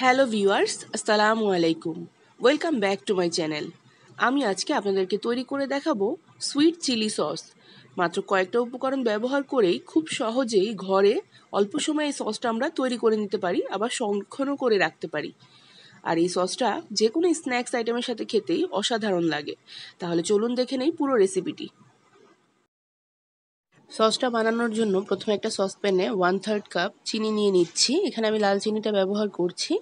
hello viewers আসসালামু আলাইকুম welcome back to my channel আমি আজকে আপনাদেরকে তৈরি করে দেখাবো সুইট চিলি সস মাত্র কয়েকটা উপকরণ ব্যবহার করেই খুব সহজেই ঘরে অল্প সময়ে এই সসটা আমরা তৈরি করে নিতে পারি আবার সংরক্ষণও করে রাখতে পারি আর এই সসটা যে কোনো স্ন্যাক্স আইটেমের সাথে খেতেই অসাধারণ লাগে তাহলে চলুন দেখে নেই পুরো রেসিপিটি সসটা বানানোর জন্য প্রথমে একটা সসপ্যানে ওয়ান থার্ড কাপ চিনি নিয়ে নিচ্ছি এখানে আমি লাল চিনিটা ব্যবহার করছি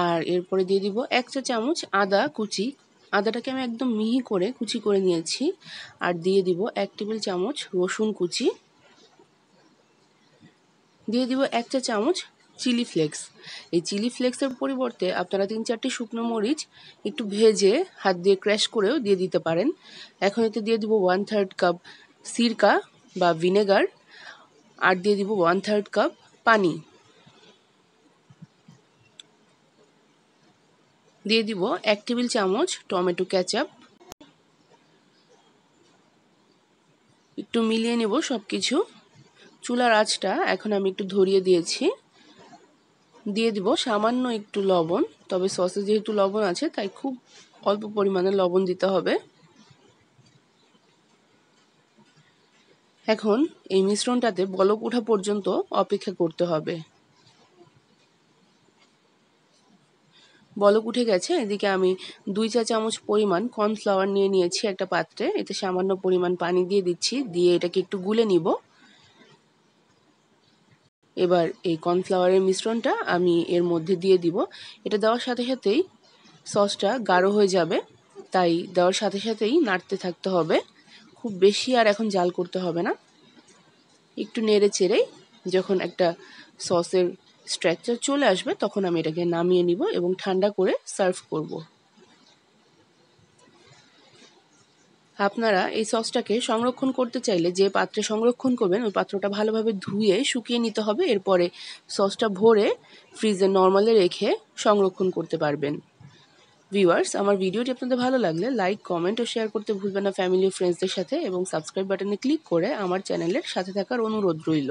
আর এরপরে দিয়ে দিব এক চা চামচ আদা কুচি আদাটাকে আমি একদম মিহি করে কুচি করে নিয়েছি আর দিয়ে দিব এক টেবিল চামচ রসুন কুচি দিয়ে দিব এক চা চামচ চিলি ফ্লেক্স এই চিলি ফ্লেক্সের পরিবর্তে আপনারা তিন চারটি শুকনো মরিচ একটু ভেজে হাত দিয়ে ক্র্যাশ করেও দিয়ে দিতে পারেন এখন এতে দিয়ে দিব ওয়ান থার্ড কাপ সিরকা বা ভিনেগার আর দিয়ে দিব ওয়ান থার্ড কাপ পানি দিয়ে দিব এক টেবিল চামচ টমেটো ক্যাচাপ একটু মিলিয়ে নেব সব কিছু চুলার আঁচটা এখন আমি একটু ধরিয়ে দিয়েছি দিয়ে দিব সামান্য একটু লবণ তবে সসে যেহেতু লবণ আছে তাই খুব অল্প পরিমাণে লবণ দিতে হবে এখন এই মিশ্রণটাতে বলক ওঠা পর্যন্ত অপেক্ষা করতে হবে বলক উঠে গেছে এদিকে আমি দুই চা চামচ পরিমাণ কর্নফ্লাওয়ার নিয়ে নিয়েছি একটা পাত্রে এতে সামান্য পরিমাণ পানি দিয়ে দিচ্ছি দিয়ে এটাকে একটু গুলে নিব এবার এই কর্নফ্লাওয়ারের মিশ্রণটা আমি এর মধ্যে দিয়ে দিব এটা দেওয়ার সাথে সাথেই সসটা গাঢ় হয়ে যাবে তাই দেওয়ার সাথে সাথেই নাড়তে থাকতে হবে খুব বেশি আর এখন জাল করতে হবে না একটু নেড়ে চেড়ে যখন একটা সসের স্ট্রাকচার চলে আসবে তখন আমি এটাকে নামিয়ে নিব এবং ঠান্ডা করে সার্ভ করব আপনারা এই সসটাকে সংরক্ষণ করতে চাইলে যে পাত্রে সংরক্ষণ করবেন ওই পাত্রটা ভালোভাবে ধুয়ে শুকিয়ে নিতে হবে এরপরে সসটা ভরে ফ্রিজে নর্মালে রেখে সংরক্ষণ করতে পারবেন ভিউয়ার্স আমার ভিডিওটি আপনাদের ভালো লাগলে লাইক কমেন্ট ও শেয়ার করতে ভুলবেন না ফ্যামিলি ও ফ্রেন্ডসদের সাথে এবং সাবস্ক্রাইব বাটনে ক্লিক করে আমার চ্যানেলের সাথে থাকার অনুরোধ রইল